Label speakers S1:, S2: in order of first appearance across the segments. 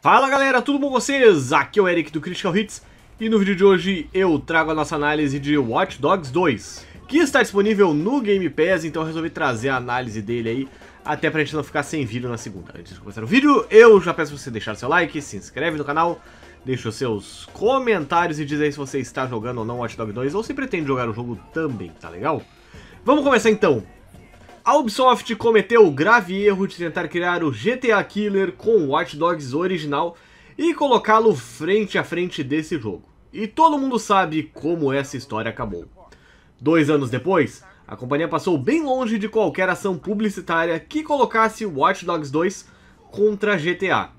S1: Fala galera, tudo bom com vocês? Aqui é o Eric do Critical Hits e no vídeo de hoje eu trago a nossa análise de Watch Dogs 2 que está disponível no Game Pass, então eu resolvi trazer a análise dele aí até pra gente não ficar sem vídeo na segunda. Antes de começar o vídeo, eu já peço você deixar seu like, se inscreve no canal, deixa os seus comentários e diz aí se você está jogando ou não Watch Dogs 2 ou se pretende jogar o jogo também, tá legal? Vamos começar então. A Ubisoft cometeu o grave erro de tentar criar o GTA Killer com o Watch Dogs original e colocá-lo frente a frente desse jogo. E todo mundo sabe como essa história acabou. Dois anos depois, a companhia passou bem longe de qualquer ação publicitária que colocasse Watch Dogs 2 contra GTA,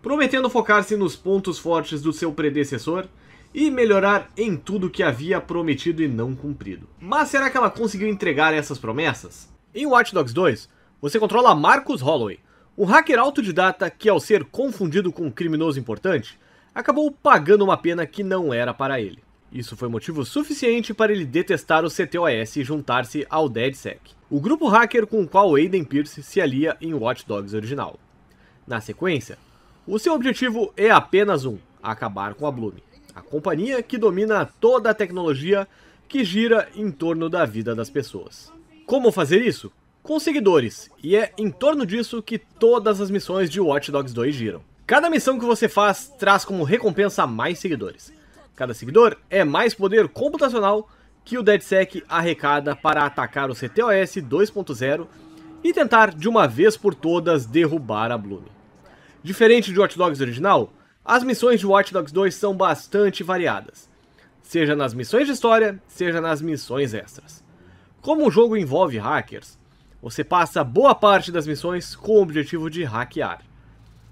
S1: prometendo focar-se nos pontos fortes do seu predecessor e melhorar em tudo que havia prometido e não cumprido. Mas será que ela conseguiu entregar essas promessas? Em Watch Dogs 2, você controla Marcus Holloway, um hacker autodidata que, ao ser confundido com um criminoso importante, acabou pagando uma pena que não era para ele. Isso foi motivo suficiente para ele detestar o CTOS e juntar-se ao DedSec, o grupo hacker com o qual Aiden Pierce se alia em Watch Dogs original. Na sequência, o seu objetivo é apenas um: acabar com a Blume, a companhia que domina toda a tecnologia que gira em torno da vida das pessoas. Como fazer isso? Com seguidores, e é em torno disso que todas as missões de Watch Dogs 2 giram. Cada missão que você faz traz como recompensa mais seguidores. Cada seguidor é mais poder computacional que o DedSec arrecada para atacar o CTOS 2.0 e tentar de uma vez por todas derrubar a Bloom. Diferente de Watch Dogs original, as missões de Watch Dogs 2 são bastante variadas, seja nas missões de história, seja nas missões extras. Como o jogo envolve hackers, você passa boa parte das missões com o objetivo de hackear.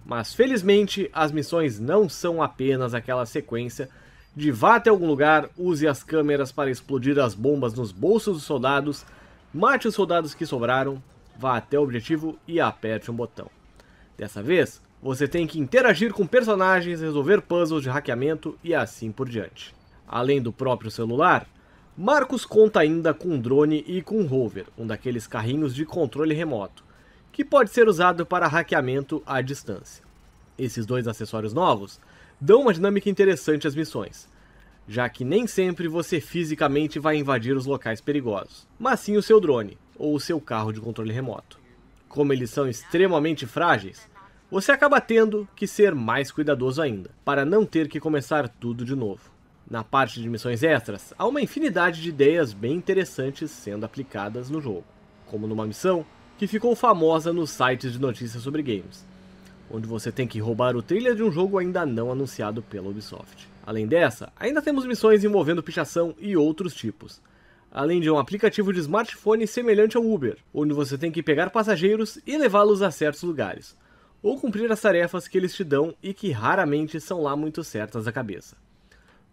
S1: Mas felizmente, as missões não são apenas aquela sequência de vá até algum lugar, use as câmeras para explodir as bombas nos bolsos dos soldados, mate os soldados que sobraram, vá até o objetivo e aperte um botão. Dessa vez, você tem que interagir com personagens, resolver puzzles de hackeamento e assim por diante. Além do próprio celular, Marcos conta ainda com um drone e com um rover, um daqueles carrinhos de controle remoto, que pode ser usado para hackeamento à distância. Esses dois acessórios novos dão uma dinâmica interessante às missões, já que nem sempre você fisicamente vai invadir os locais perigosos, mas sim o seu drone ou o seu carro de controle remoto. Como eles são extremamente frágeis, você acaba tendo que ser mais cuidadoso ainda, para não ter que começar tudo de novo. Na parte de missões extras, há uma infinidade de ideias bem interessantes sendo aplicadas no jogo, como numa missão que ficou famosa nos sites de notícias sobre games, onde você tem que roubar o trailer de um jogo ainda não anunciado pela Ubisoft. Além dessa, ainda temos missões envolvendo pichação e outros tipos, além de um aplicativo de smartphone semelhante ao Uber, onde você tem que pegar passageiros e levá-los a certos lugares, ou cumprir as tarefas que eles te dão e que raramente são lá muito certas da cabeça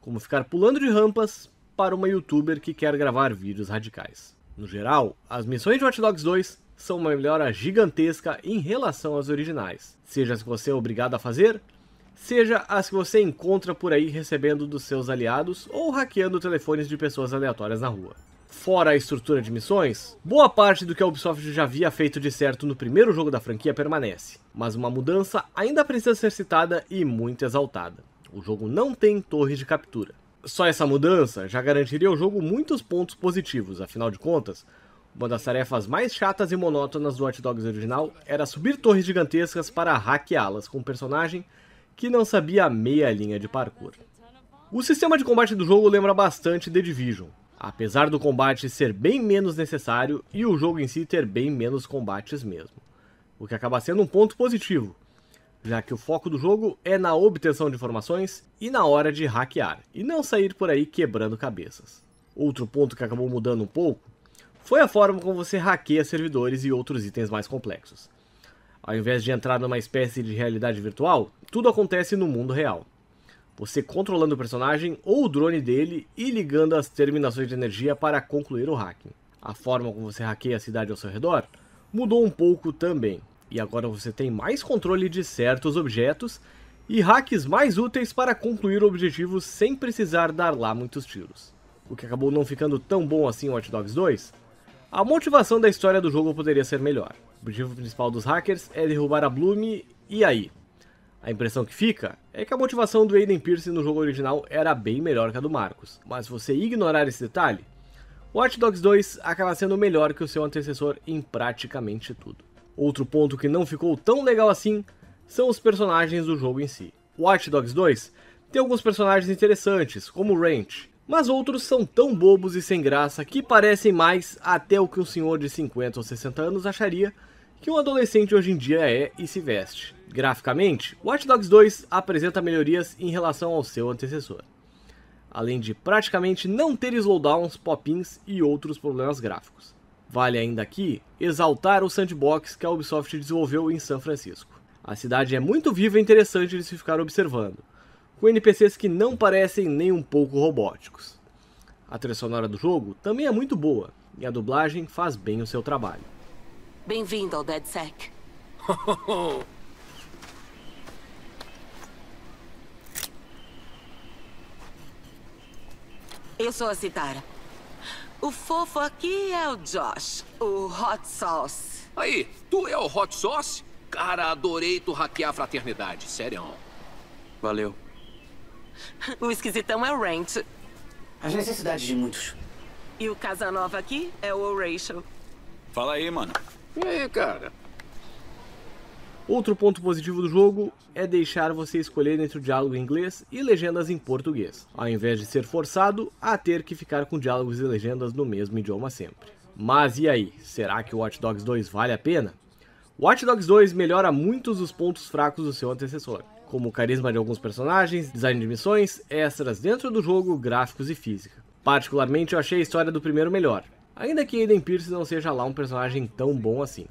S1: como ficar pulando de rampas para uma youtuber que quer gravar vídeos radicais. No geral, as missões de Watch Dogs 2 são uma melhora gigantesca em relação às originais, seja as que você é obrigado a fazer, seja as que você encontra por aí recebendo dos seus aliados ou hackeando telefones de pessoas aleatórias na rua. Fora a estrutura de missões, boa parte do que a Ubisoft já havia feito de certo no primeiro jogo da franquia permanece, mas uma mudança ainda precisa ser citada e muito exaltada. O jogo não tem torres de captura. Só essa mudança já garantiria ao jogo muitos pontos positivos, afinal de contas, uma das tarefas mais chatas e monótonas do Hot Dogs original era subir torres gigantescas para hackeá-las com um personagem que não sabia a meia linha de parkour. O sistema de combate do jogo lembra bastante The Division, apesar do combate ser bem menos necessário e o jogo em si ter bem menos combates mesmo, o que acaba sendo um ponto positivo, já que o foco do jogo é na obtenção de informações e na hora de hackear, e não sair por aí quebrando cabeças. Outro ponto que acabou mudando um pouco foi a forma como você hackeia servidores e outros itens mais complexos. Ao invés de entrar numa espécie de realidade virtual, tudo acontece no mundo real. Você controlando o personagem ou o drone dele e ligando as terminações de energia para concluir o hacking. A forma como você hackeia a cidade ao seu redor mudou um pouco também e agora você tem mais controle de certos objetos e hacks mais úteis para concluir objetivos sem precisar dar lá muitos tiros. O que acabou não ficando tão bom assim em Watch Dogs 2? A motivação da história do jogo poderia ser melhor. O objetivo principal dos hackers é derrubar a Bloom e aí? A impressão que fica é que a motivação do Aiden Pierce no jogo original era bem melhor que a do Marcos, mas você ignorar esse detalhe, Watch Dogs 2 acaba sendo melhor que o seu antecessor em praticamente tudo. Outro ponto que não ficou tão legal assim são os personagens do jogo em si. Watch Dogs 2 tem alguns personagens interessantes, como Ranch, mas outros são tão bobos e sem graça que parecem mais até o que um senhor de 50 ou 60 anos acharia que um adolescente hoje em dia é e se veste. Graficamente, Watch Dogs 2 apresenta melhorias em relação ao seu antecessor, além de praticamente não ter slowdowns, pop-ins e outros problemas gráficos. Vale ainda aqui exaltar o sandbox que a Ubisoft desenvolveu em São Francisco. A cidade é muito viva e interessante de se ficar observando, com NPCs que não parecem nem um pouco robóticos. A trilha sonora do jogo também é muito boa e a dublagem faz bem o seu trabalho. Bem-vindo ao DeadSec Eu sou a Citara. O fofo aqui é o Josh, o Hot Sauce. Aí, tu é o Hot Sauce? Cara, adorei tu hackear a fraternidade, sério. Valeu. O esquisitão é o Rent. As necessidades de muitos. E o Casanova aqui é o Horatio. Fala aí, mano. E aí, cara? Outro ponto positivo do jogo é deixar você escolher entre o diálogo em inglês e legendas em português, ao invés de ser forçado a ter que ficar com diálogos e legendas no mesmo idioma sempre. Mas e aí, será que o Watch Dogs 2 vale a pena? Watch Dogs 2 melhora muitos dos pontos fracos do seu antecessor, como o carisma de alguns personagens, design de missões, extras dentro do jogo, gráficos e física. Particularmente eu achei a história do primeiro melhor, ainda que Aiden Pierce não seja lá um personagem tão bom assim.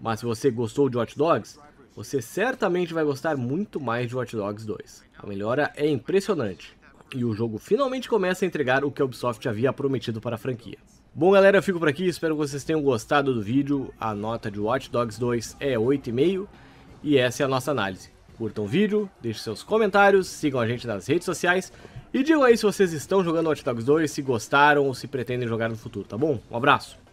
S1: Mas se você gostou de Hot Dogs, você certamente vai gostar muito mais de Hot Dogs 2. A melhora é impressionante. E o jogo finalmente começa a entregar o que a Ubisoft havia prometido para a franquia. Bom galera, eu fico por aqui, espero que vocês tenham gostado do vídeo. A nota de Watch Dogs 2 é 8,5 e essa é a nossa análise. Curtam o vídeo, deixem seus comentários, sigam a gente nas redes sociais e digam aí se vocês estão jogando Watch Dogs 2, se gostaram ou se pretendem jogar no futuro, tá bom? Um abraço!